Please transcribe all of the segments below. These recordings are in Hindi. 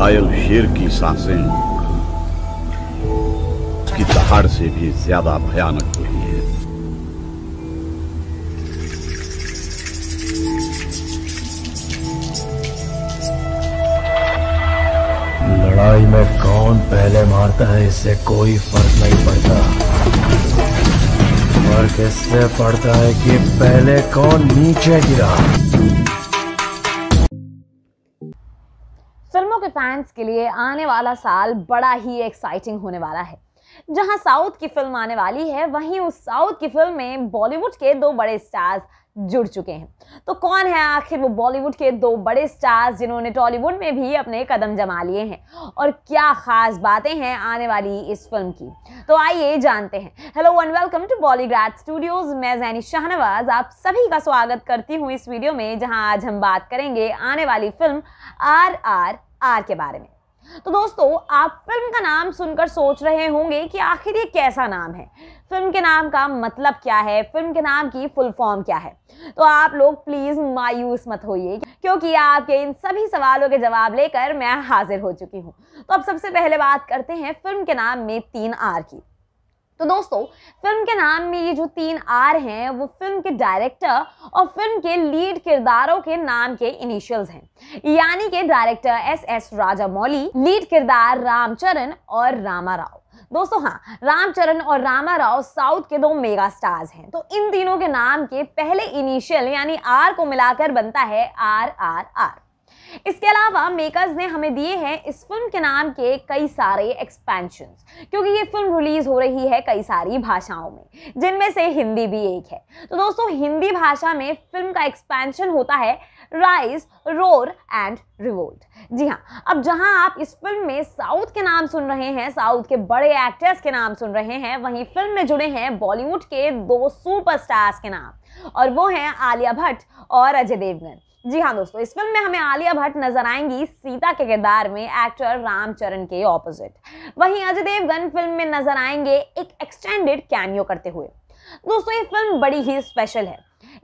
घायल शेर की सांसें उसकी दहाड़ से भी ज्यादा भयानक होती है लड़ाई में कौन पहले मारता है इससे कोई फर्क नहीं पड़ता फर्क इससे पड़ता है कि पहले कौन नीचे गिरा के फैंस के लिए आने वाला साल बड़ा ही एक्साइटिंग होने वाला है जहां साउथ की फिल्म आने वाली है वहीं उस साउथ की फिल्म में बॉलीवुड के दो बड़े स्टार्स जुड़ चुके हैं तो कौन है आखिर वो बॉलीवुड के दो बड़े स्टार्स जिन्होंने टॉलीवुड में भी अपने कदम जमा लिए हैं और क्या खास बातें हैं आने वाली इस फिल्म की तो आइए जानते हैं hello and welcome to Bollygrad studios मैं जैनी शाहनवाज आप सभी का स्वागत करती हूँ इस वीडियो में जहाँ आज हम बात करेंगे आने वाली फिल्म आर आर आर के बारे में तो दोस्तों आप फिल्म का नाम सुनकर सोच रहे होंगे कि आखिर ये कैसा नाम है फिल्म के नाम का मतलब क्या है फिल्म के नाम की फुल फॉर्म क्या है तो आप लोग प्लीज़ मायूस मत होइए क्योंकि आपके इन सभी सवालों के जवाब लेकर मैं हाजिर हो चुकी हूँ तो अब सबसे पहले बात करते हैं फिल्म के नाम में तीन आर की तो दोस्तों फिल्म के नाम में ये जो तीन आर हैं वो फिल्म के डायरेक्टर और फिल्म के लीड किरदारों के नाम के इनिशियल्स हैं यानी के director S S Rajamouli lead किरदार रामचरण और रामा राव दोस्तों हाँ रामचरण और रामा राव साउथ के दो मेगा स्टार्स हैं तो इन तीनों के नाम के पहले इनिशियल यानी आर को मिलाकर बनता है आर आर आर इसके अलावा मेकर्स ने हमें दिए हैं इस फिल्म के नाम के कई सारे एक्सपेंशन क्योंकि ये फिल्म रिलीज हो रही है कई सारी भाषाओं में जिनमें से हिंदी भी एक है तो दोस्तों हिंदी भाषा में फिल्म का एक्सपेंशन होता है राइज रोर एंड रिवोल्ट जी हाँ अब जहाँ आप इस फिल्म में साउथ के नाम सुन रहे हैं साउथ के बड़े एक्टर्स के नाम सुन रहे हैं वहीं फिल्म में जुड़े हैं बॉलीवुड के दो सुपरस्टार्स के नाम और वो हैं आलिया भट्ट और अजय देवगन जी हाँ दोस्तों इस फिल्म में हमें आलिया भट्ट नजर आएंगी सीता के किरदार में एक्टर रामचरण के ऑपोजिट वहीं अजय देवगन फिल्म में नजर आएंगे एक एक्सटेंडेड कैमियो करते हुए दोस्तों ये फिल्म बड़ी ही स्पेशल है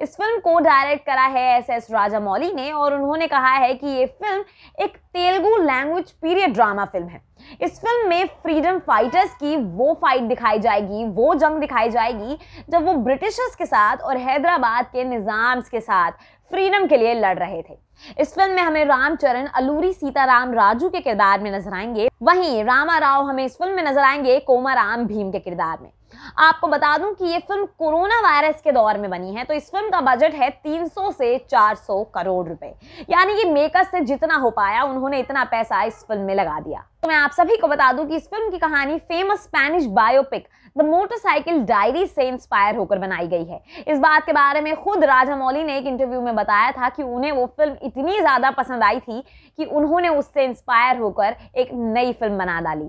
इस फिल्म को डायरेक्ट करा है एस एस राजा मौली ने और उन्होंने कहा है कि ये फिल्म एक Telugu language period drama film है इस फिल्म में फ्रीडम फाइटर्स की वो फाइट दिखाई जाएगी वो जंग दिखाई जाएगी जब वो ब्रिटिशर्स के साथ और हैदराबाद के निज़ाम्स के साथ फ्रीडम के लिए लड़ रहे थे इस फिल्म में हमें रामचरण अलूरी सीताराम राजू के किरदार में नजर आएंगे वहीं रामा राव हमें इस फिल्म में नजर आएंगे कोमाराम भीम के किरदार में आपको बता दूं कि ये फिल्म कोरोना वायरस के दौर में बनी है तो इस फिल्म का बजट है 300 से 400 करोड़ रुपए यानी कि मेकर्स से जितना हो पाया उन्होंने इतना पैसा इस फिल्म में लगा दिया तो मैं आप सभी को बता दूं कि इस फिल्म की कहानी famous Spanish biopic the motorcycle diary से इंस्पायर होकर बनाई गई है इस बात के बारे में खुद राजा मौली ने एक इंटरव्यू में बताया था कि उन्हें वो फिल्म इतनी ज़्यादा पसंद आई थी कि उन्होंने उससे इंस्पायर होकर एक नई फिल्म बना डाली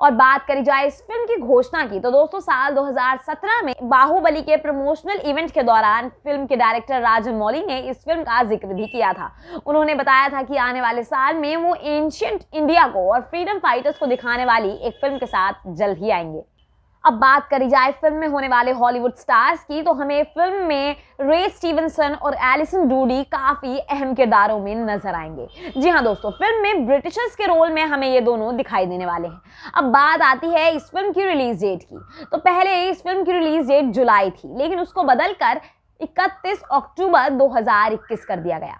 और बात करी जाए इस फिल्म की घोषणा की तो दोस्तों साल 2017 में बाहुबली के प्रमोशनल इवेंट के दौरान फिल्म के डायरेक्टर मौली ने इस फिल्म का जिक्र भी किया था उन्होंने बताया था कि आने वाले साल में वो एंशियंट इंडिया को और फ्रीडम फाइटर्स को दिखाने वाली एक फिल्म के साथ जल्द ही आएंगे अब बात करी जाए फिल्म में होने वाले हॉलीवुड स्टार्स की तो हमें फिल्म में रे स्टीवनसन और एलिसन डूडी काफ़ी अहम किरदारों में नजर आएंगे जी हाँ दोस्तों फिल्म में ब्रिटिशर्स के रोल में हमें ये दोनों दिखाई देने वाले हैं अब बात आती है इस फिल्म की रिलीज डेट की तो पहले इस फिल्म की रिलीज डेट जुलाई थी लेकिन उसको बदल कर इकतीस अक्टूबर दो कर दिया गया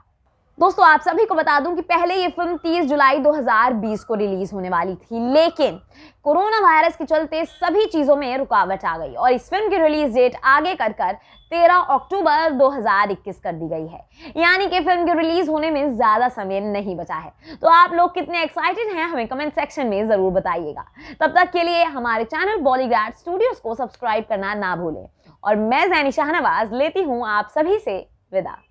दोस्तों आप सभी को बता दूं कि पहले ये फिल्म 30 जुलाई 2020 को रिलीज होने वाली थी लेकिन कोरोना वायरस के चलते सभी चीज़ों में रुकावट आ गई और इस फिल्म की रिलीज डेट आगे कर कर तेरह अक्टूबर 2021 कर दी गई है यानी कि फिल्म के रिलीज होने में ज़्यादा समय नहीं बचा है तो आप लोग कितने एक्साइटेड हैं हमें कमेंट सेक्शन में ज़रूर बताइएगा तब तक के लिए हमारे चैनल बॉलीग्राड स्टूडियोज़ को सब्सक्राइब करना ना भूलें और मैं जैनी नवाज लेती हूँ आप सभी से विदा